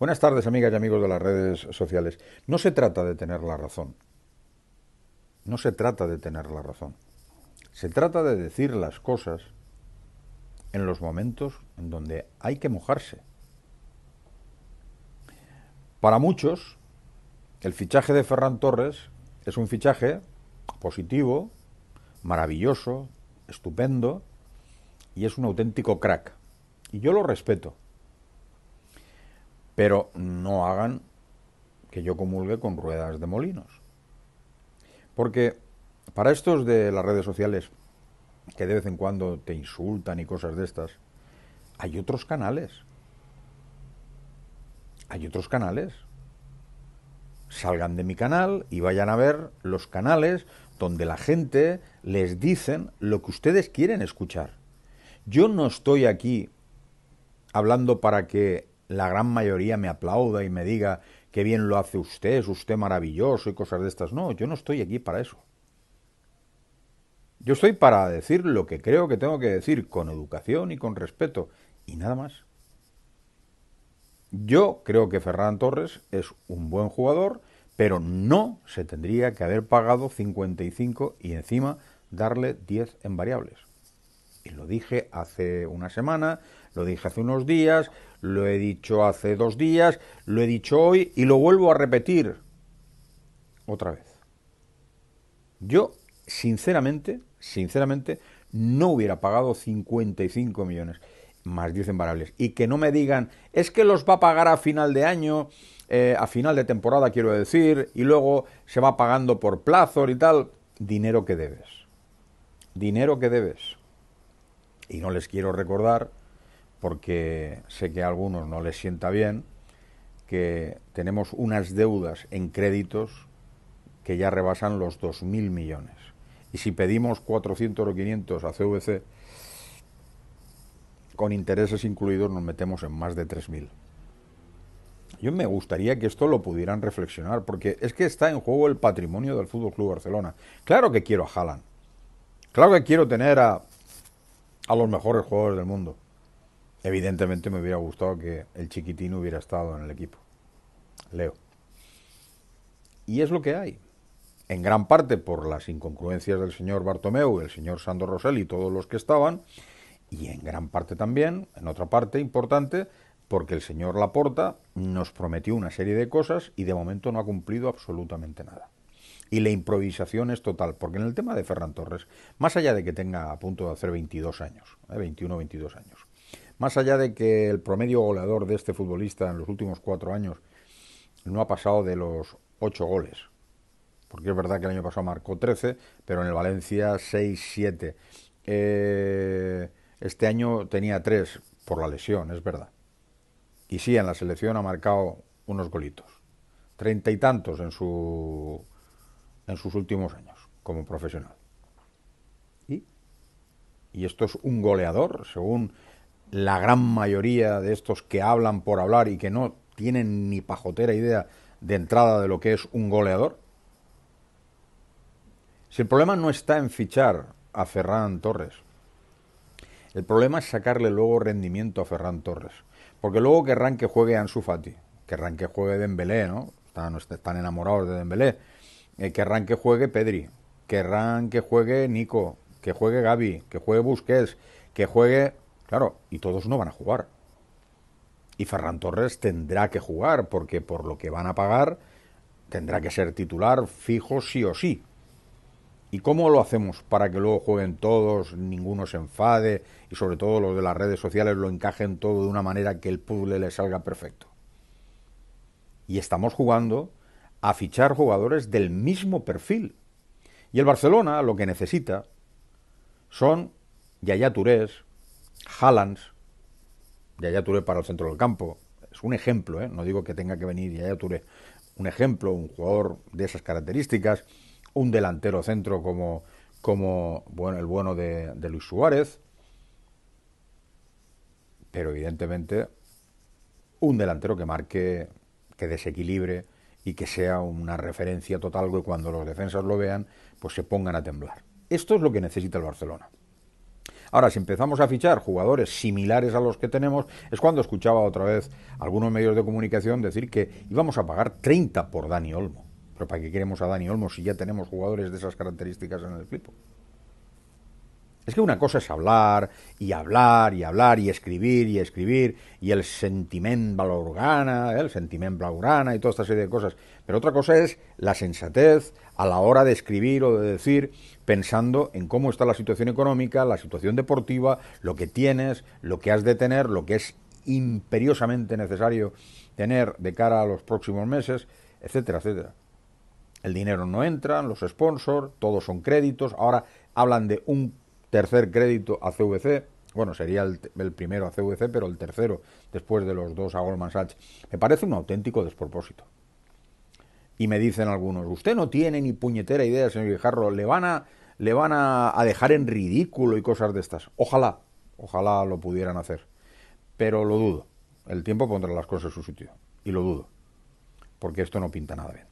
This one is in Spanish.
Buenas tardes, amigas y amigos de las redes sociales. No se trata de tener la razón. No se trata de tener la razón. Se trata de decir las cosas en los momentos en donde hay que mojarse. Para muchos, el fichaje de Ferran Torres es un fichaje positivo, maravilloso, estupendo y es un auténtico crack. Y yo lo respeto. Pero no hagan que yo comulgue con ruedas de molinos. Porque para estos de las redes sociales, que de vez en cuando te insultan y cosas de estas, hay otros canales. Hay otros canales. Salgan de mi canal y vayan a ver los canales donde la gente les dicen lo que ustedes quieren escuchar. Yo no estoy aquí hablando para que la gran mayoría me aplauda y me diga qué bien lo hace usted, es usted maravilloso y cosas de estas. No, yo no estoy aquí para eso. Yo estoy para decir lo que creo que tengo que decir con educación y con respeto y nada más. Yo creo que Ferran Torres es un buen jugador, pero no se tendría que haber pagado 55 y encima darle 10 en variables. Y lo dije hace una semana, lo dije hace unos días, lo he dicho hace dos días, lo he dicho hoy y lo vuelvo a repetir otra vez. Yo, sinceramente, sinceramente, no hubiera pagado 55 millones más 10 embarables. Y que no me digan, es que los va a pagar a final de año, eh, a final de temporada quiero decir, y luego se va pagando por plazo y tal. Dinero que debes. Dinero que debes. Y no les quiero recordar porque sé que a algunos no les sienta bien, que tenemos unas deudas en créditos que ya rebasan los 2.000 millones. Y si pedimos 400 o 500 a CVC, con intereses incluidos nos metemos en más de 3.000. Yo me gustaría que esto lo pudieran reflexionar, porque es que está en juego el patrimonio del Fútbol Club Barcelona. Claro que quiero a Haaland. Claro que quiero tener a, a los mejores jugadores del mundo. Evidentemente me hubiera gustado que el chiquitín hubiera estado en el equipo. Leo. Y es lo que hay. En gran parte por las incongruencias del señor Bartomeu, el señor Sandro Rosell y todos los que estaban. Y en gran parte también, en otra parte importante, porque el señor Laporta nos prometió una serie de cosas y de momento no ha cumplido absolutamente nada. Y la improvisación es total, porque en el tema de Ferran Torres, más allá de que tenga a punto de hacer 22 años, 21 o 22 años, más allá de que el promedio goleador de este futbolista en los últimos cuatro años no ha pasado de los ocho goles, porque es verdad que el año pasado marcó 13, pero en el Valencia 6, 7. Eh, este año tenía tres, por la lesión, es verdad. Y sí, en la selección ha marcado unos golitos, treinta y tantos en, su, en sus últimos años como profesional. ¿Y? y esto es un goleador, según la gran mayoría de estos que hablan por hablar y que no tienen ni pajotera idea de entrada de lo que es un goleador? Si el problema no está en fichar a Ferran Torres, el problema es sacarle luego rendimiento a Ferran Torres. Porque luego querrán que juegue Ansu Fati, querrán que juegue Dembélé, ¿no? Están, enamorados de Dembélé. querrán eh, que juegue Pedri, querrán que juegue Nico, que juegue Gaby, que juegue Busquets, que juegue Claro, y todos no van a jugar. Y Ferran Torres tendrá que jugar, porque por lo que van a pagar, tendrá que ser titular fijo sí o sí. ¿Y cómo lo hacemos para que luego jueguen todos, ninguno se enfade y sobre todo los de las redes sociales lo encajen todo de una manera que el puzzle le salga perfecto? Y estamos jugando a fichar jugadores del mismo perfil. Y el Barcelona lo que necesita son Yaya Turés, Haaland, Yaya Touré para el centro del campo, es un ejemplo, ¿eh? no digo que tenga que venir Yaya Touré, un ejemplo, un jugador de esas características, un delantero centro como, como el bueno de, Luis Suárez, pero evidentemente un delantero que marque, que desequilibre y que sea una referencia total que cuando los defensas lo vean, pues se pongan a temblar. Esto es lo que necesita el Barcelona. Ahora, si empezamos a fichar jugadores similares a los que tenemos, es cuando escuchaba otra vez algunos medios de comunicación decir que íbamos a pagar 30 por Dani Olmo. Pero ¿para qué queremos a Dani Olmo si ya tenemos jugadores de esas características en el equipo? Es que una cosa es hablar y hablar y hablar y escribir y escribir y el sentiment valor eh, el sentiment blaugrana y toda esta serie de cosas. Pero otra cosa es la sensatez a la hora de escribir o de decir pensando en cómo está la situación económica, la situación deportiva, lo que tienes, lo que has de tener, lo que es imperiosamente necesario tener de cara a los próximos meses, etcétera, etcétera. El dinero no entra, los sponsors, todos son créditos. Ahora hablan de un tercer crédito a CVC, bueno, sería el, primero a CVC, pero el tercero después de los dos a Goldman Sachs. Me parece un auténtico despropósito. Y me dicen algunos, usted no tiene ni puñetera idea, señor Guijarro, le van a, le van a dejar en ridículo y cosas de estas. Ojalá, ojalá lo pudieran hacer. Pero lo dudo. El tiempo pondrá las cosas en su sitio. Y lo dudo. Porque esto no pinta nada bien.